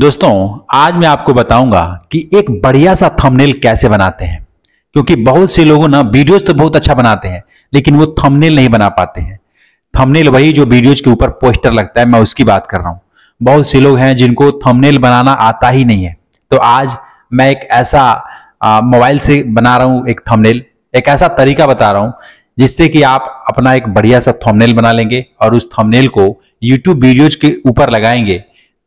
दोस्तों आज मैं आपको बताऊंगा कि एक बढ़िया सा थंबनेल कैसे बनाते हैं क्योंकि बहुत से लोगों ना वीडियोस तो बहुत अच्छा बनाते हैं लेकिन वो थंबनेल नहीं बना पाते हैं थंबनेल वही जो वीडियोज के ऊपर पोस्टर लगता है मैं उसकी बात कर रहा हूँ बहुत से लोग हैं जिनको थंबनेल बनाना आता ही नहीं है तो आज मैं एक ऐसा मोबाइल से बना रहा हूँ एक थमनेल एक ऐसा तरीका बता रहा हूँ जिससे कि आप अपना एक बढ़िया सा थमनेल बना लेंगे और उस थमनेल को यूट्यूब वीडियोज के ऊपर लगाएंगे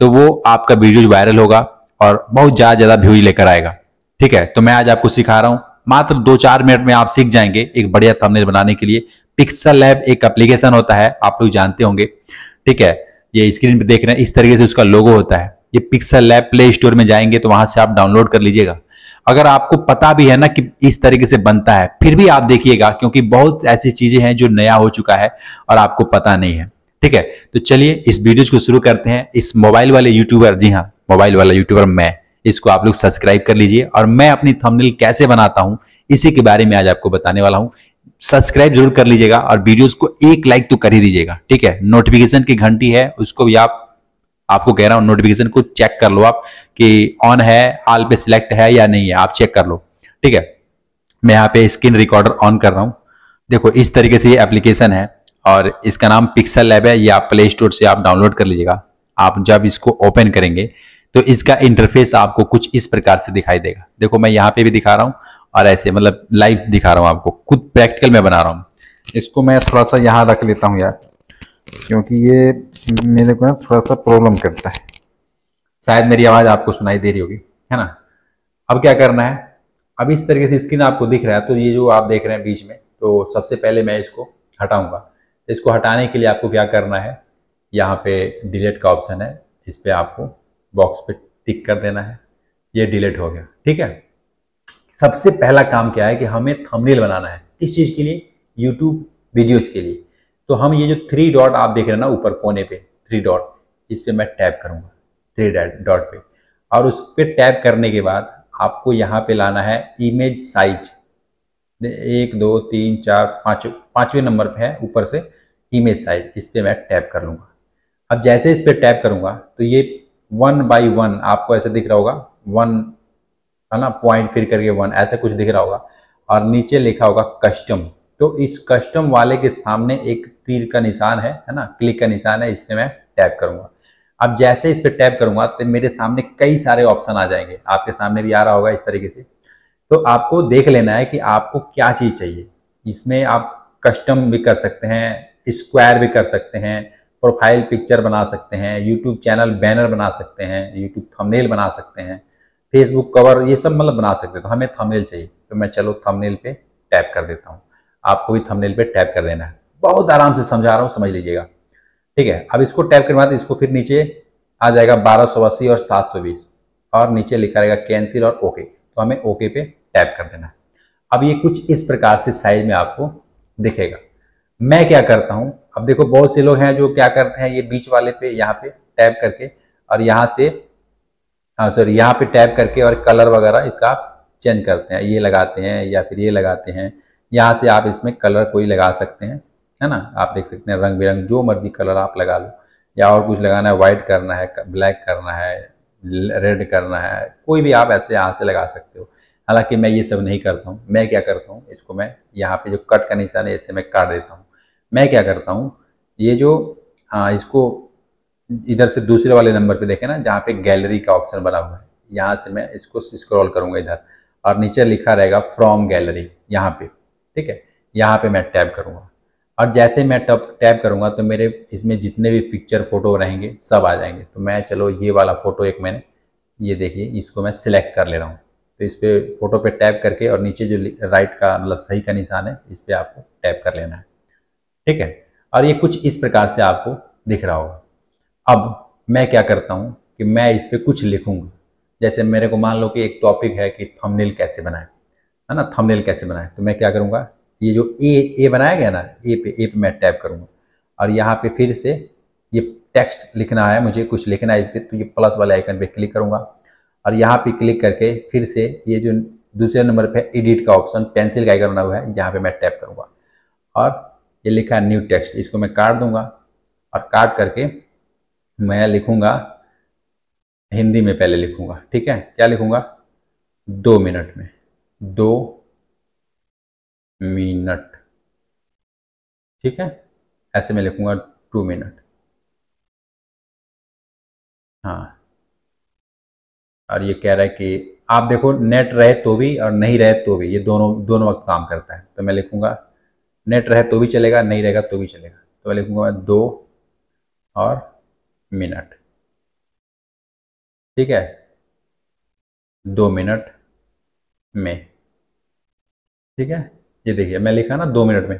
तो वो आपका वीडियो वायरल होगा और बहुत ज़्यादा ज़्यादा व्यू लेकर आएगा ठीक है तो मैं आज आपको सिखा रहा हूं मात्र दो चार मिनट में आप सीख जाएंगे एक बढ़िया थंबनेल बनाने के लिए पिक्सल लैब एक एप्लीकेशन होता है आप लोग जानते होंगे ठीक है ये स्क्रीन पे देख रहे हैं इस तरीके से उसका लोगो होता है ये पिक्सल लैब प्ले स्टोर में जाएंगे तो वहां से आप डाउनलोड कर लीजिएगा अगर आपको पता भी है ना कि इस तरीके से बनता है फिर भी आप देखिएगा क्योंकि बहुत ऐसी चीजें हैं जो नया हो चुका है और आपको पता नहीं है ठीक है तो चलिए इस वीडियो को शुरू करते हैं इस मोबाइल वाले यूट्यूबर जी हाँ मोबाइल वाला यूट्यूबर मैं इसको आप लोग सब्सक्राइब कर लीजिए और मैं अपनी थंबनेल कैसे बनाता हूं इसी के बारे में आज आपको बताने वाला हूँ सब्सक्राइब जरूर कर लीजिएगा और वीडियोस को एक लाइक तो कर ही दीजिएगा ठीक है नोटिफिकेशन की घंटी है उसको भी आप आपको कह रहा हूँ नोटिफिकेशन को चेक कर लो आप कि ऑन है हाल पे सिलेक्ट है या नहीं है आप चेक कर लो ठीक है मैं यहाँ पे स्क्रीन रिकॉर्डर ऑन कर रहा हूँ देखो इस तरीके से ये एप्लीकेशन है और इसका नाम पिक्सल लैब है या आप प्ले स्टोर से आप डाउनलोड कर लीजिएगा आप जब इसको ओपन करेंगे तो इसका इंटरफेस आपको कुछ इस प्रकार से दिखाई देगा देखो मैं यहाँ पे भी दिखा रहा हूँ और ऐसे मतलब लाइव दिखा रहा हूँ आपको खुद प्रैक्टिकल में बना रहा हूँ इसको मैं थोड़ा सा यहाँ रख लेता हूँ यार क्योंकि ये मेरे को थोड़ा सा प्रॉब्लम करता है शायद मेरी आवाज़ आपको सुनाई दे रही होगी है ना अब क्या करना है अब इस तरीके से स्क्रीन आपको दिख रहा है तो ये जो आप देख रहे हैं बीच में तो सबसे पहले मैं इसको हटाऊंगा इसको हटाने के लिए आपको क्या करना है यहाँ पे डिलीट का ऑप्शन है इस पर आपको बॉक्स पे टिक कर देना है ये डिलीट हो गया ठीक है सबसे पहला काम क्या है कि हमें थंबनेल बनाना है किस चीज़ के लिए यूट्यूब वीडियोज़ के लिए तो हम ये जो थ्री डॉट आप देख रहे हैं ना ऊपर कोने पे थ्री डॉट इस पर मैं टैप करूँगा थ्री डॉट पे और उस पर टैप करने के बाद आपको यहाँ पे लाना है इमेज साइज एक दो तीन चार पाँच पाँचवें नंबर पे है ऊपर से इमेज साइज इस पर मैं टैप कर लूँगा अब जैसे इस पर टैप करूँगा तो ये वन बाई वन आपको ऐसे दिख रहा होगा वन है ना पॉइंट फिर करके वन ऐसा कुछ दिख रहा होगा और नीचे लिखा होगा कस्टम तो इस कस्टम वाले के सामने एक तीर का निशान है है ना क्लिक का निशान है इस पर मैं टैप करूँगा अब जैसे इस पर टैप करूँगा तो मेरे सामने कई सारे ऑप्शन आ जाएंगे आपके सामने भी आ रहा होगा इस तरीके से तो आपको देख लेना है कि आपको क्या चीज़ चाहिए इसमें आप कस्टम भी कर सकते हैं स्क्वायर भी कर सकते हैं प्रोफाइल पिक्चर बना सकते हैं यूट्यूब चैनल बैनर बना सकते हैं यूट्यूब थंबनेल बना सकते हैं फेसबुक कवर ये सब मतलब बना सकते हैं तो हमें थंबनेल चाहिए तो मैं चलो थंबनेल पे टैप कर देता हूँ आपको भी थंबनेल पे टैप कर देना है बहुत आराम से समझा रहा हूँ समझ लीजिएगा ठीक है अब इसको टैप करवा बाद इसको फिर नीचे आ जाएगा बारह और सात और नीचे लिखा रहेगा कैंसिल और ओके तो हमें ओके पे टैप कर देना है अब ये कुछ इस प्रकार से साइज में आपको दिखेगा मैं क्या करता हूँ अब देखो बहुत से लोग हैं जो क्या करते हैं ये बीच वाले पे यहाँ पे टैप करके और यहाँ से हाँ सॉरी यहाँ पे टैप करके और कलर वगैरह इसका आप चेंज करते हैं ये लगाते हैं या फिर ये लगाते हैं यहाँ से आप इसमें कलर कोई लगा सकते हैं है ना आप देख सकते हैं रंग बिरंग जो मर्जी कलर आप लगा लो या और कुछ लगाना है वाइट करना है ब्लैक करना है रेड करना है कोई भी आप ऐसे यहाँ से लगा सकते हो हालांकि मैं ये सब नहीं करता हूँ मैं क्या करता हूँ इसको मैं यहाँ पे जो कट का निशान है इसे मैं काट देता हूँ मैं क्या करता हूँ ये जो हाँ इसको इधर से दूसरे वाले नंबर पे देखें ना जहाँ पे गैलरी का ऑप्शन बना हुआ है यहाँ से मैं इसको स्क्रॉल करूँगा इधर और नीचे लिखा रहेगा फ्रॉम गैलरी यहाँ पे ठीक है यहाँ पे मैं टैब करूँगा और जैसे मैं टब टैब करूँगा तो मेरे इसमें जितने भी पिक्चर फोटो रहेंगे सब आ जाएंगे तो मैं चलो ये वाला फ़ोटो एक मैंने ये देखिए इसको मैं सिलेक्ट कर ले रहा हूँ तो इस पर फोटो पर टैप करके और नीचे जो राइट का मतलब सही का निशान है इस पर आपको टैप कर लेना है ठीक है और ये कुछ इस प्रकार से आपको दिख रहा होगा अब मैं क्या करता हूँ कि मैं इस पर कुछ लिखूंगा जैसे मेरे को मान लो कि एक टॉपिक है कि थंबनेल कैसे बनाए है ना थंबनेल कैसे बनाए तो मैं क्या करूँगा ये जो ए ए बनाया गया ना ए पे ए पे मैं टैप करूँगा और यहाँ पे फिर से ये टेक्स्ट लिखना है मुझे कुछ लिखना है इस पर तो ये प्लस वाले आइकन पे क्लिक करूँगा और यहाँ पे क्लिक करके फिर से ये जो दूसरे नंबर पे एडिट का ऑप्शन पेंसिल का आइकन बना हुआ है यहाँ पे मैं टैप करूँगा और ये लिखा है न्यू टेक्स्ट इसको मैं काट दूंगा और काट करके मैं लिखूंगा हिंदी में पहले लिखूंगा ठीक है क्या लिखूंगा दो मिनट में दो मिनट ठीक है ऐसे में लिखूंगा टू मिनट हाँ और ये कह रहा है कि आप देखो नेट रहे तो भी और नहीं रहे तो भी ये दोनों दोनों वक्त काम करता है तो मैं लिखूंगा नेट रहे तो भी चलेगा नहीं रहेगा तो भी चलेगा तो मैं लिखूंगा मैं दो और मिनट ठीक है दो मिनट में ठीक है ये देखिए मैं लिखा ना दो मिनट में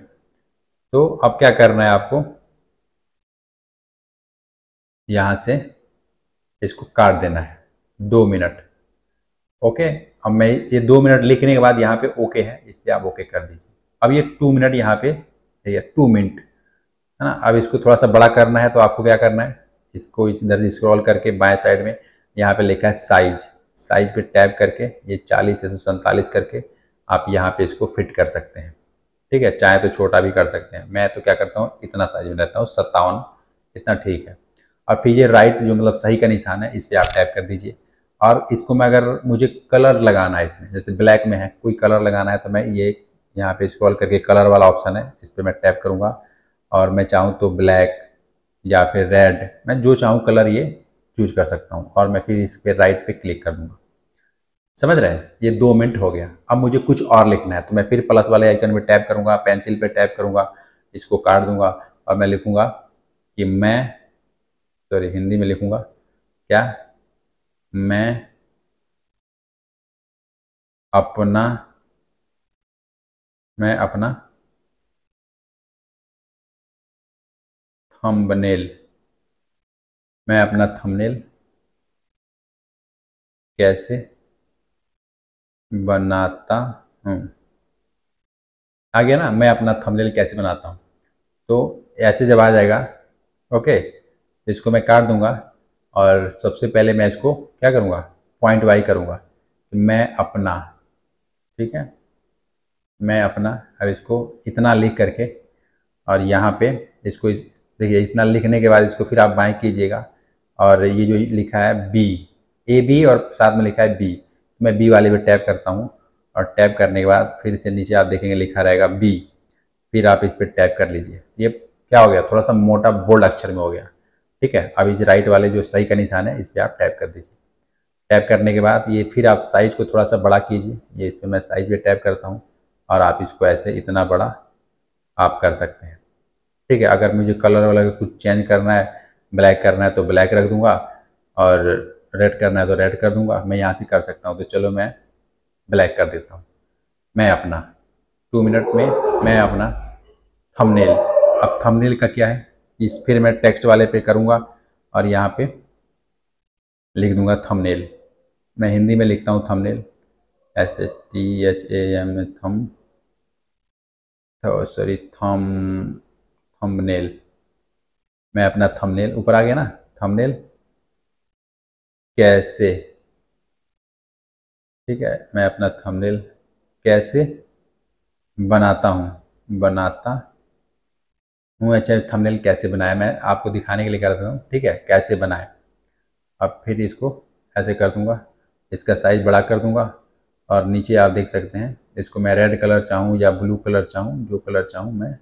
तो अब क्या करना है आपको यहाँ से इसको काट देना है दो मिनट ओके अब मैं ये दो मिनट लिखने के बाद यहाँ पे ओके है इसलिए आप ओके कर दीजिए अब ये टू मिनट यहाँ पे है टू मिनट है ना अब इसको थोड़ा सा बड़ा करना है तो आपको क्या करना है इसको इस इधर स्क्रॉल करके बाएं साइड में यहाँ पे लिखा है साइज साइज पे टैप करके ये चालीस या सौ करके आप यहाँ पे इसको फिट कर सकते हैं ठीक है चाहे तो छोटा भी कर सकते हैं मैं तो क्या करता हूँ इतना साइज में रहता हूँ सत्तावन इतना ठीक है और फिर ये राइट जो मतलब सही का निशान है इस पर आप टैप कर दीजिए और इसको मैं अगर मुझे कलर लगाना है इसमें जैसे ब्लैक में है कोई कलर लगाना है तो मैं ये यहाँ पे स्क्रॉल करके कलर वाला ऑप्शन है इस पर मैं टैप करूँगा और मैं चाहूँ तो ब्लैक या फिर रेड मैं जो चाहूँ कलर ये चूज कर सकता हूँ और मैं फिर इस पर राइट पर क्लिक कर दूँगा समझ रहे हैं ये दो मिनट हो गया अब मुझे कुछ और लिखना है तो मैं फिर प्लस वाले आइकन में टैप करूँगा पेंसिल पर टैप करूँगा इसको काट दूंगा और मैं लिखूँगा कि मैं सॉरी हिंदी में लिखूँगा क्या मैं अपना मैं अपना थंबनेल मैं अपना थंबनेल कैसे बनाता हूँ आ गया ना मैं अपना थंबनेल कैसे बनाता हूँ तो ऐसे जब आ जाएगा ओके तो इसको मैं काट दूंगा और सबसे पहले मैं इसको क्या करूँगा पॉइंट वाई करूँगा मैं अपना ठीक है मैं अपना अब इसको इतना लिख करके और यहाँ पे इसको देखिए इतना लिखने के बाद इसको फिर आप बाएं कीजिएगा और ये जो लिखा है बी ए बी और साथ में लिखा है बी तो मैं बी वाले पे टैप करता हूँ और टैप करने के बाद फिर से नीचे आप देखेंगे लिखा रहेगा बी फिर आप इस पर टैप कर लीजिए ये क्या हो गया थोड़ा सा मोटा बोल्ड अक्षर में हो गया ठीक है अब इस राइट वाले जो सही का निशान है इस पर आप टैप कर दीजिए टैप करने के बाद ये फिर आप साइज़ को थोड़ा सा बड़ा कीजिए ये इस पर मैं साइज़ पर टैप करता हूँ और आप इसको ऐसे इतना बड़ा आप कर सकते हैं ठीक है अगर मुझे कलर वलर कुछ चेंज करना है ब्लैक करना है तो ब्लैक रख दूंगा और रेड करना है तो रेड कर दूंगा मैं यहाँ से कर सकता हूँ तो चलो मैं ब्लैक कर देता हूँ मैं अपना टू मिनट में मैं अपना थंबनेल अब थंबनेल का क्या है इस फिर मैं टेक्स्ट वाले पे करूँगा और यहाँ पे लिख दूंगा थंबनेल मैं हिंदी में लिखता हूँ थंबनेल ऐसे टी एच ए एम थम सॉरी थम थंबनेल मैं अपना थंबनेल ऊपर आ गया ना थंबनेल कैसे ठीक है मैं अपना थंबनेल कैसे बनाता हूँ बनाता हूँ अच्छा थंबनेल कैसे बनाया मैं आपको दिखाने के लिए कर देता हूँ ठीक है कैसे बनाए अब फिर इसको ऐसे कर दूँगा इसका साइज़ बड़ा कर दूँगा और नीचे आप देख सकते हैं इसको मैं रेड कलर चाहूँ या ब्लू कलर चाहूँ जो कलर चाहूँ मैं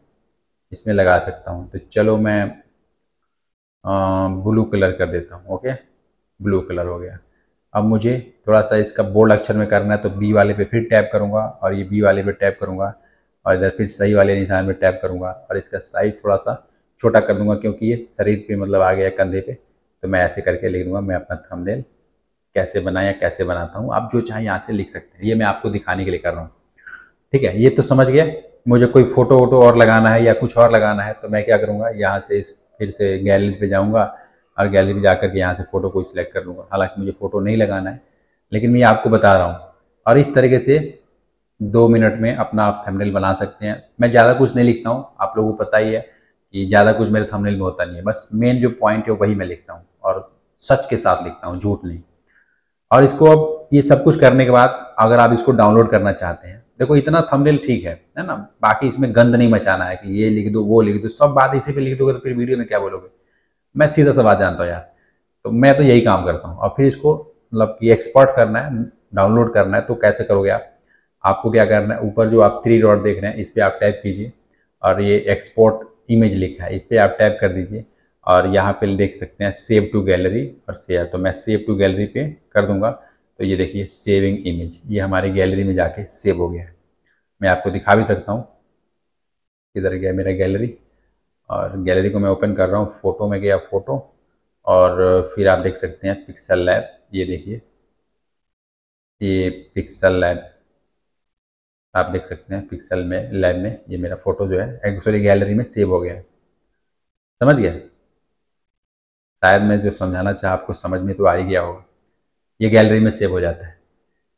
इसमें लगा सकता हूँ तो चलो मैं ब्लू कलर कर देता हूँ ओके ब्लू कलर हो गया अब मुझे थोड़ा सा इसका बोल्ड अक्षर में करना है तो बी वाले पे फिर टैप करूँगा और ये बी वाले पे टैप करूँगा और इधर फिर सही वाले निशान में टैप करूँगा और इसका साइज थोड़ा सा छोटा कर दूंगा क्योंकि ये शरीर पे मतलब आ गया कंधे पे तो मैं ऐसे करके लिख दूंगा मैं अपना थंबनेल कैसे बनाया कैसे बनाता हूँ आप जो चाहे यहाँ से लिख सकते हैं ये मैं आपको दिखाने के लिए कर रहा हूँ ठीक है ये तो समझ गया मुझे कोई फ़ोटो वोटो और लगाना है या कुछ और लगाना है तो मैं क्या करूँगा यहाँ से फिर से गैलरी पर जाऊँगा और गैलरी पर जा करके यहाँ से फ़ोटो कोई सिलेक्ट कर लूँगा हालांकि मुझे फ़ोटो नहीं लगाना है लेकिन मैं आपको बता रहा हूँ और इस तरीके से दो मिनट में अपना आप थंबनेल बना सकते हैं मैं ज़्यादा कुछ नहीं लिखता हूँ आप लोगों को पता ही है कि ज़्यादा कुछ मेरे थंबनेल में होता नहीं है बस मेन जो पॉइंट है वही मैं लिखता हूँ और सच के साथ लिखता हूँ झूठ नहीं और इसको अब ये सब कुछ करने के बाद अगर आप इसको डाउनलोड करना चाहते हैं देखो इतना थंबनेल ठीक है है ना बाकी इसमें गंद नहीं मचाना है कि ये लिख दो वो लिख दो सब बात इसी पे लिख दोगे तो फिर वीडियो में क्या बोलोगे मैं सीधा सा बात जानता हूँ यार तो मैं तो यही काम करता हूँ और फिर इसको मतलब कि एक्सपर्ट करना है डाउनलोड करना है तो कैसे करोगे आप आपको क्या करना है ऊपर जो आप थ्री डॉट देख रहे हैं इस पर आप टाइप कीजिए और ये एक्सपोर्ट इमेज लिखा है इस पर आप टाइप कर दीजिए और यहाँ पे देख सकते हैं सेव टू गैलरी और शेयर तो मैं सेव टू गैलरी पे कर दूंगा तो ये देखिए सेविंग इमेज ये हमारी गैलरी में जाके सेव हो गया है मैं आपको दिखा भी सकता हूँ किधर गया मेरा गैलरी और गैलरी को मैं ओपन कर रहा हूँ फ़ोटो में गया फ़ोटो और फिर आप देख सकते हैं पिक्सल लैब ये देखिए ये पिक्सल लैब आप देख सकते हैं पिक्सल में लैब में ये मेरा फ़ोटो जो है सॉरी गैलरी में सेव हो गया है समझ गया शायद मैं जो समझाना चाहे आपको समझ में तो आ ही गया होगा ये गैलरी में सेव हो जाता है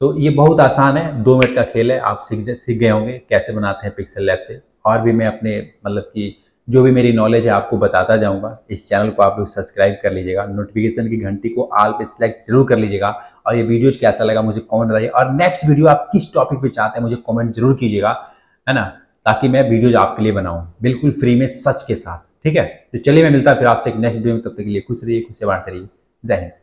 तो ये बहुत आसान है दो मिनट का खेल है आप सीख सीख गए होंगे कैसे बनाते हैं पिक्सल लैब से और भी मैं अपने मतलब कि जो भी मेरी नॉलेज है आपको बताता जाऊंगा इस चैनल को आप लोग सब्सक्राइब कर लीजिएगा नोटिफिकेशन की घंटी को आल पे सिलेक्ट जरूर कर लीजिएगा और ये वीडियोज कैसा लगा मुझे कॉमेंट बताइए और नेक्स्ट वीडियो आप किस टॉपिक पे चाहते हैं मुझे कॉमेंट जरूर कीजिएगा है ना ताकि मैं वीडियोज आपके लिए बनाऊँ बिल्कुल फ्री में सच के साथ ठीक है तो चलिए मैं मिलता फिर आपसे एक नेक्स्ट वीडियो में तब तक के लिए खुश रहिए खुश बात करिए जय हिंद